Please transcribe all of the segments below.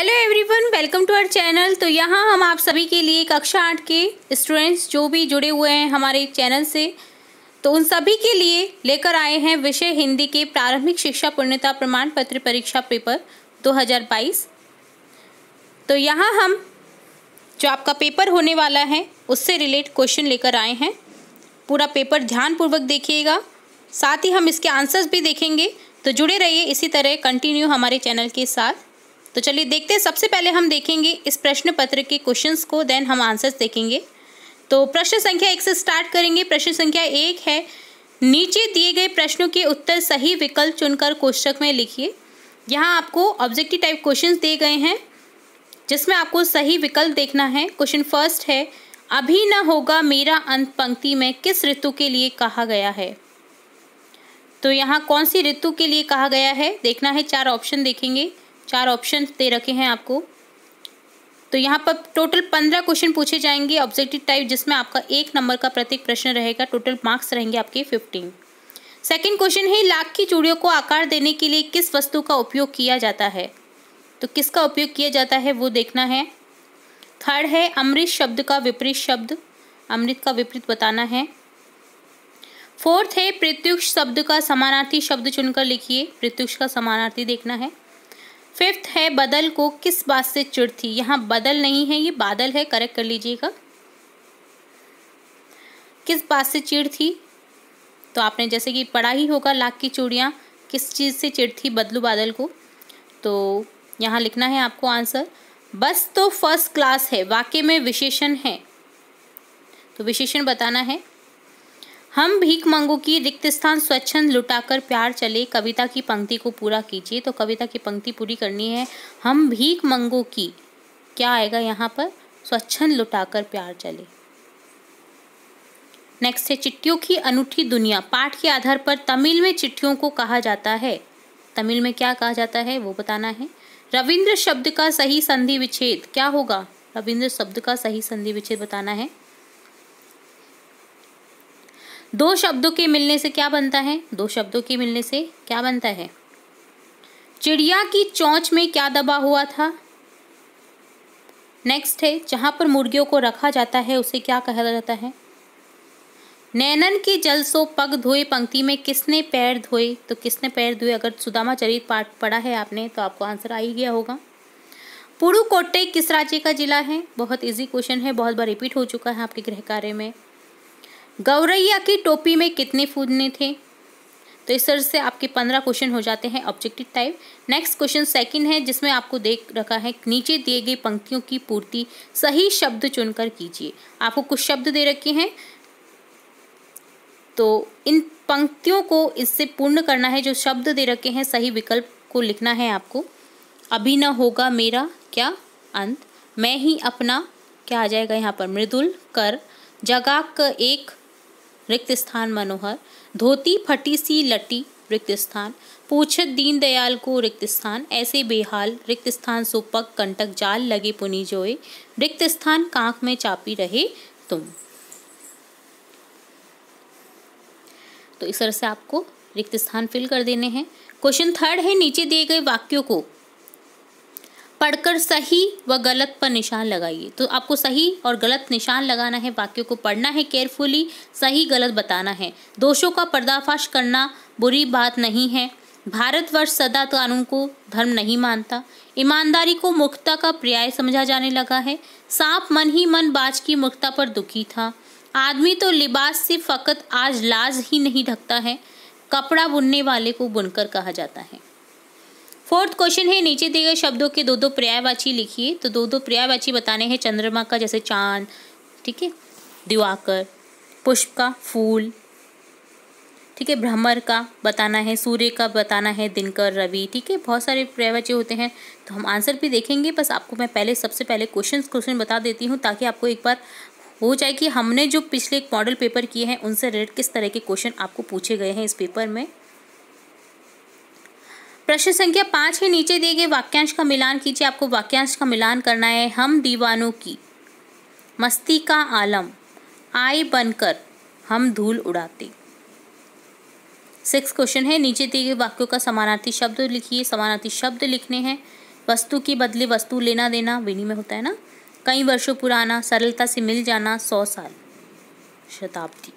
hello everyone welcome to our channel तो यहाँ हम आप सभी के लिए कक्षा आठ के स्टूडेंट्स जो भी जुड़े हुए हैं हमारे चैनल से तो उन सभी के लिए लेकर आए हैं विषय हिंदी के प्रारंभिक शिक्षा पूर्णता प्रमाण पत्र परीक्षा पेपर 2022 तो यहाँ हम जो आपका पेपर होने वाला है उससे रिलेट क्वेश्चन लेकर आए हैं पूरा पेपर ध्यानपूर्वक देखिएगा साथ ही हम इसके आंसर्स भी देखेंगे तो जुड़े रहिए इसी तरह कंटिन्यू हमारे चैनल के साथ तो चलिए देखते हैं सबसे पहले हम देखेंगे इस प्रश्न पत्र के क्वेश्चंस को देन हम आंसर्स देखेंगे तो प्रश्न संख्या एक से स्टार्ट करेंगे प्रश्न संख्या एक है नीचे दिए गए प्रश्नों के उत्तर सही विकल्प चुनकर कोष्टक में लिखिए यहाँ आपको ऑब्जेक्टिव टाइप क्वेश्चंस दिए गए हैं जिसमें आपको सही विकल्प देखना है क्वेश्चन फर्स्ट है अभी न होगा मेरा अंत पंक्ति में किस ऋतु के लिए कहा गया है तो यहाँ कौन सी ऋतु के लिए कहा गया है देखना है चार ऑप्शन देखेंगे चार ऑप्शन दे रखे हैं आपको तो यहाँ पर टोटल पंद्रह क्वेश्चन पूछे जाएंगे ऑब्जेक्टिव टाइप जिसमें आपका एक नंबर का प्रत्येक प्रश्न रहेगा टोटल मार्क्स रहेंगे आपके फिफ्टीन सेकेंड क्वेश्चन है लाख की चूड़ियों को आकार देने के लिए किस वस्तु का उपयोग किया जाता है तो किसका उपयोग किया जाता है वो देखना है थर्ड है अमृत शब्द का विपरीत शब्द अमृत का विपरीत बताना है फोर्थ है प्रत्युक्ष शब्द का समानार्थी शब्द चुनकर लिखिए प्रत्युक्ष का समानार्थी देखना है फिफ्थ है बदल को किस बात से चिड़ थी यहाँ बदल नहीं है ये बादल है करेक्ट कर लीजिएगा किस बात से चिड़ थी तो आपने जैसे कि पढ़ा ही होगा लाख की चूड़ियाँ किस चीज़ से चिड़ थी बदलू बादल को तो यहाँ लिखना है आपको आंसर बस तो फर्स्ट क्लास है वाक्य में विशेषण है तो विशेषण बताना है हम भीख मंगो की रिक्त स्थान स्वच्छंद लुटाकर प्यार चले कविता की पंक्ति को पूरा कीजिए तो कविता की पंक्ति पूरी करनी है हम भीख मंगो की क्या आएगा यहाँ पर स्वच्छंद लुटाकर प्यार चले नेक्स्ट है चिट्ठियों की अनूठी दुनिया पाठ के आधार पर तमिल में चिट्ठियों को कहा जाता है तमिल में क्या कहा जाता है वो बताना है रविंद्र शब्द का सही संधि विच्छेद क्या होगा रविंद्र शब्द का सही संधि विच्छेद बताना है दो शब्दों के मिलने से क्या बनता है दो शब्दों के मिलने से क्या बनता है चिड़िया की चोंच में क्या दबा हुआ था नेक्स्ट है जहां पर मुर्गियों को रखा जाता है उसे क्या कहा जाता है नैनन के जल सो पग धोए पंक्ति में किसने पैर धोए तो किसने पैर धोए अगर सुदामा चरित पाठ पढ़ा है आपने तो आपको आंसर आ ही गया होगा पुरुकोटे किस राज्य का जिला है बहुत इजी क्वेश्चन है बहुत बार रिपीट हो चुका है आपके गृह कार्य में गौरैया की टोपी में कितने फूदने थे तो इस तरह से आपके पंद्रह क्वेश्चन हो जाते हैं objective type next question second है जिसमें आपको देख रखा है नीचे दिए गए पंक्तियों की पूर्ति सही शब्द चुनकर कीजिए आपको कुछ शब्द दे रखे हैं तो इन पंक्तियों को इससे पूर्ण करना है जो शब्द दे रखे हैं सही विकल्प को लिखना है आपको अभी ना होगा मेरा क्या अंत मैं ही अपना क्या आ जाएगा यहाँ पर मृदुल कर जगा एक रिक्त स्थान मनोहर धोती फटी सी लट्टी रिक्त स्थान पूछत दीन दयाल को रिक्त स्थान ऐसे बेहाल रिक्त स्थान सुपक कंटक जाल लगे पुनी जोए रिक्त स्थान कांख में चापी रहे तुम तो इस तरह से आपको रिक्त स्थान फिल कर देने हैं क्वेश्चन थर्ड है नीचे दिए गए वाक्यों को पढ़कर सही व गलत पर निशान लगाइए तो आपको सही और गलत निशान लगाना है वाक्यों को पढ़ना है केयरफुली सही गलत बताना है दोषों का पर्दाफाश करना बुरी बात नहीं है भारतवर्ष सदा कानून तो को धर्म नहीं मानता ईमानदारी को मुक्ता का पर्याय समझा जाने लगा है सांप मन ही मन बाज की मुक्ता पर दुखी था आदमी तो लिबास से फ़कत आज लाज ही नहीं ढकता है कपड़ा बुनने वाले को बुनकर कहा जाता है फोर्थ क्वेश्चन है नीचे दिए गए शब्दों के दो दो पर्यायवाची लिखिए तो दो दो पर्यायवाची बताने हैं चंद्रमा का जैसे चांद ठीक है दिवाकर पुष्प का फूल ठीक है भ्रमर का बताना है सूर्य का बताना है दिनकर रवि ठीक है बहुत सारे पर्यायवाची होते हैं तो हम आंसर भी देखेंगे बस आपको मैं पहले सबसे पहले क्वेश्चन क्वेश्चन बता देती हूँ ताकि आपको एक बार हो जाए कि हमने जो पिछले मॉडल पेपर किए हैं उनसे रिलेटेड किस तरह के क्वेश्चन आपको पूछे गए हैं इस पेपर में प्रश्न संख्या पाँच के नीचे दिए गए वाक्यांश का मिलान कीजिए आपको वाक्यांश का मिलान करना है हम दीवानों की मस्ती का आलम आय बनकर हम धूल उड़ाते सिक्स क्वेश्चन है नीचे दिए गए वाक्यों का समानार्थी शब्द लिखिए समानार्थी शब्द लिखने हैं वस्तु के बदले वस्तु लेना देना विनिमय होता है ना कई वर्षों पुराना सरलता से मिल जाना सौ साल शताब्दी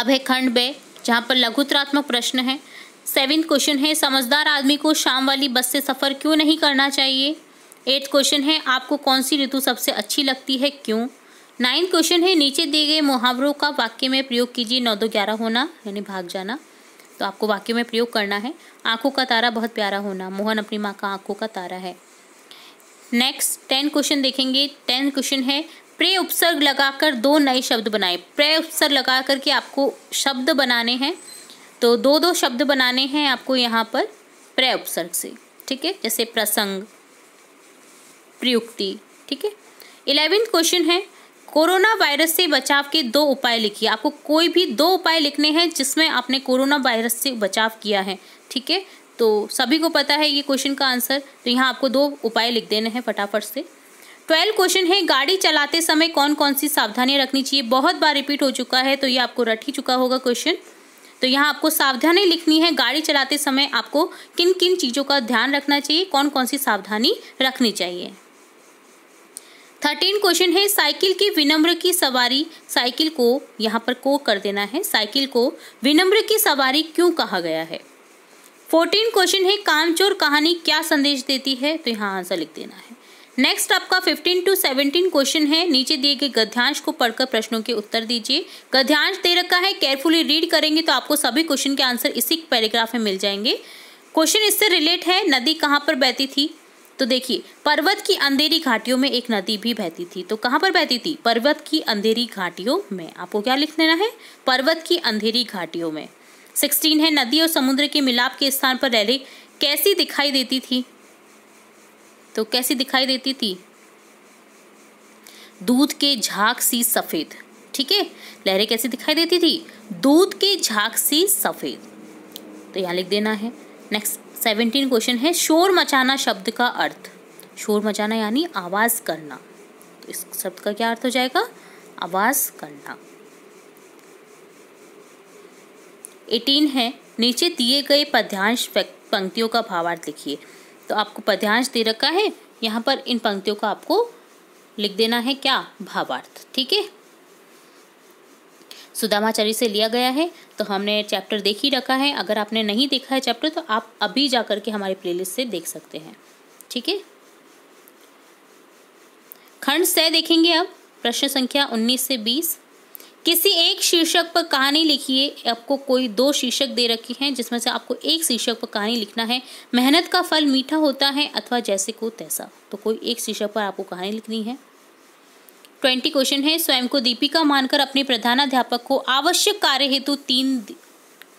अब है खंड बे जहाँ पर लघुतरात्मक प्रश्न है सेवेंथ क्वेश्चन है समझदार आदमी को शाम वाली बस से सफ़र क्यों नहीं करना चाहिए एट्थ क्वेश्चन है आपको कौन सी ऋतु सबसे अच्छी लगती है क्यों नाइन्थ क्वेश्चन है नीचे दिए गए मुहावरों का वाक्य में प्रयोग कीजिए नौ दो ग्यारह होना यानी भाग जाना तो आपको वाक्य में प्रयोग करना है आंखों का तारा बहुत प्यारा होना मोहन अपनी माँ का आंखों का तारा है नेक्स्ट टेन क्वेश्चन देखेंगे टेंथ क्वेश्चन है प्रे उपसर्ग लगाकर दो नए शब्द बनाए प्रे उपसर्ग लगा करके आपको शब्द बनाने हैं तो दो दो शब्द बनाने हैं आपको यहाँ पर प्रे उपसर्ग से ठीक है जैसे प्रसंग प्रयुक्ति ठीक है इलेवेंथ क्वेश्चन है कोरोना वायरस से बचाव के दो उपाय लिखिए आपको कोई भी दो उपाय लिखने हैं जिसमें आपने कोरोना वायरस से बचाव किया है ठीक है तो सभी को पता है ये क्वेश्चन का आंसर तो यहाँ आपको दो उपाय लिख देने हैं फटाफट से ट्वेल्व क्वेश्चन है गाड़ी चलाते समय कौन कौन सी सावधानियां रखनी चाहिए बहुत बार रिपीट हो चुका है तो ये आपको रट ही चुका होगा क्वेश्चन तो यहाँ आपको सावधानी लिखनी है गाड़ी चलाते समय आपको किन किन चीज़ों का ध्यान रखना चाहिए कौन कौन सी सावधानी रखनी चाहिए थर्टीन क्वेश्चन है साइकिल की विनम्र की सवारी साइकिल को यहाँ पर को कर देना है साइकिल को विनम्र की सवारी क्यों कहा गया है फोर्टीन क्वेश्चन है कामचोर कहानी क्या संदेश देती है तो यहाँ आंसर लिख देना है नेक्स्ट आपका 15 टू 17 क्वेश्चन है नीचे दिए गए गद्यांश को पढ़कर प्रश्नों के उत्तर दीजिए गद्यांश दे रखा है केयरफुली रीड करेंगे तो आपको सभी क्वेश्चन के आंसर इसी पैराग्राफ में मिल जाएंगे क्वेश्चन इससे रिलेट है नदी कहाँ पर बहती थी तो देखिए पर्वत की अंधेरी घाटियों में एक नदी भी बहती थी तो कहाँ पर बहती थी पर्वत की अंधेरी घाटियों में आपको क्या लिख देना है पर्वत की अंधेरी घाटियों में सिक्सटीन है नदी और समुद्र के मिलाप के स्थान पर रैली कैसी दिखाई देती थी तो कैसी दिखाई देती थी दूध के झाग सी सफ़ेद ठीक है लहरें कैसी दिखाई देती थी दूध के झाग सी सफ़ेद तो यहाँ लिख देना है नेक्स्ट सेवनटीन क्वेश्चन है शोर मचाना शब्द का अर्थ शोर मचाना यानी आवाज़ करना तो इस शब्द का क्या अर्थ हो जाएगा आवाज़ करना एटीन है नीचे दिए गए पद्यांश पंक्तियों का भावार्थ लिखिए तो आपको पद्यांश दे रखा है यहाँ पर इन पंक्तियों का आपको लिख देना है क्या भावार्थ ठीक है सुदामाचार्य से लिया गया है तो हमने चैप्टर देख ही रखा है अगर आपने नहीं देखा है चैप्टर तो आप अभी जा करके के हमारे प्ले से देख सकते हैं ठीक है खंड स देखेंगे अब प्रश्न संख्या उन्नीस से बीस किसी एक शीर्षक पर कहानी लिखिए आपको कोई दो शीर्षक दे रखे हैं जिसमें से आपको एक शीर्षक पर कहानी लिखना है मेहनत का फल मीठा होता है अथवा जैसे को तैसा तो कोई एक शीर्षक पर आपको कहानी लिखनी है ट्वेंटी क्वेश्चन है स्वयं को दीपिका मानकर अपने प्रधानाध्यापक को आवश्यक कार्य हेतु तीन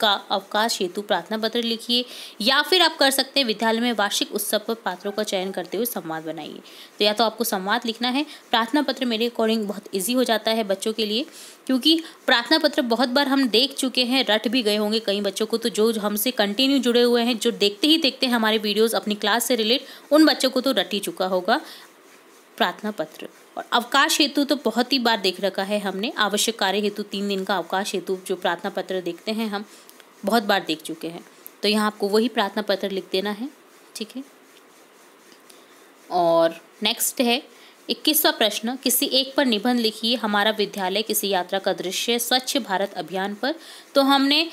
का अवकाश हेतु प्रार्थना पत्र लिखिए या फिर आप कर सकते हैं विद्यालय में वार्षिक उत्सव पर पात्रों का चयन करते हुए संवाद बनाइए तो या तो आपको संवाद लिखना है प्रार्थना पत्र मेरे अकॉर्डिंग बहुत ईजी हो जाता है बच्चों के लिए क्योंकि प्रार्थना पत्र बहुत बार हम देख चुके हैं रट भी गए होंगे कई बच्चों को तो जो हमसे कंटिन्यू जुड़े हुए हैं जो देखते ही देखते हैं हमारे वीडियोज़ अपनी क्लास से रिलेट उन बच्चों को तो रट ही चुका होगा प्रार्थना पत्र और अवकाश हेतु तो बहुत ही बार देख रखा है हमने आवश्यक कार्य हेतु तीन दिन का अवकाश हेतु जो प्रार्थना पत्र देखते हैं हम बहुत बार देख चुके हैं तो यहाँ आपको वही प्रार्थना पत्र लिख देना है ठीक है और नेक्स्ट है इक्कीसवा प्रश्न किसी एक पर निबंध लिखिए हमारा विद्यालय किसी यात्रा का दृश्य स्वच्छ भारत अभियान पर तो हमने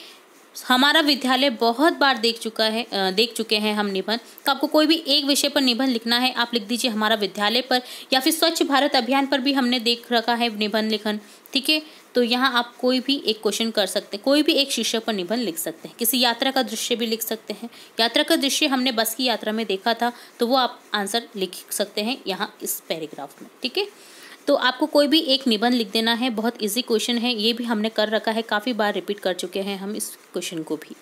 हमारा विद्यालय बहुत बार देख चुका है देख चुके हैं हम निबंध तो आपको कोई भी एक विषय पर निबंध लिखना है आप लिख दीजिए हमारा विद्यालय पर या फिर स्वच्छ भारत अभियान पर भी हमने देख रखा है निबंध लिखन ठीक है तो यहाँ आप कोई भी एक क्वेश्चन कर सकते हैं कोई भी एक शीर्षक पर निबंध लिख सकते हैं किसी यात्रा का दृश्य भी लिख सकते हैं यात्रा का दृश्य हमने बस की यात्रा में देखा था तो वो आप आंसर लिख सकते हैं यहाँ इस पैराग्राफ में ठीक है तो आपको कोई भी एक निबंध लिख देना है बहुत इजी क्वेश्चन है ये भी हमने कर रखा है काफ़ी बार रिपीट कर चुके हैं हम इस क्वेश्चन को भी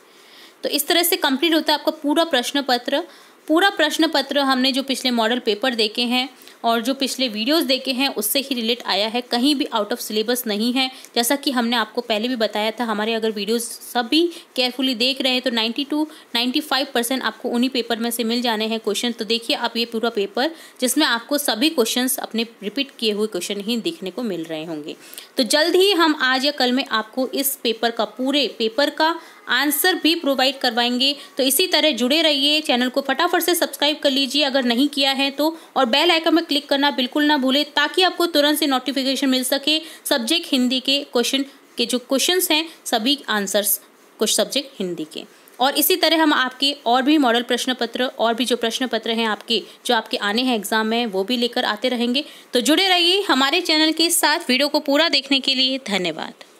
तो इस तरह से कंप्लीट होता है आपका पूरा प्रश्न पत्र पूरा प्रश्न पत्र हमने जो पिछले मॉडल पेपर देखे हैं और जो पिछले वीडियोस देखे हैं उससे ही रिलेट आया है कहीं भी आउट ऑफ सिलेबस नहीं है जैसा कि हमने आपको पहले भी बताया था हमारे अगर वीडियोस सभी केयरफुली देख रहे हैं तो 92 टू 95 परसेंट आपको उन्हीं पेपर में से मिल जाने हैं क्वेश्चन तो देखिए आप ये पूरा पेपर जिसमें आपको सभी क्वेश्चन अपने रिपीट किए हुए क्वेश्चन ही देखने को मिल रहे होंगे तो जल्द ही हम आज या कल में आपको इस पेपर का पूरे पेपर का आंसर भी प्रोवाइड करवाएंगे तो इसी तरह जुड़े रहिए चैनल को फटाफट से सब्सक्राइब कर लीजिए अगर नहीं किया है तो और बेल आइकन में क्लिक करना बिल्कुल ना भूलें ताकि आपको तुरंत से नोटिफिकेशन मिल सके सब्जेक्ट हिंदी के क्वेश्चन के जो क्वेश्चंस हैं सभी आंसर्स कुछ सब्जेक्ट हिंदी के और इसी तरह हम आपके और भी मॉडल प्रश्न पत्र और भी जो प्रश्न पत्र हैं आपके जो आपके आने हैं एग्जाम में वो भी लेकर आते रहेंगे तो जुड़े रहिए हमारे चैनल के साथ वीडियो को पूरा देखने के लिए धन्यवाद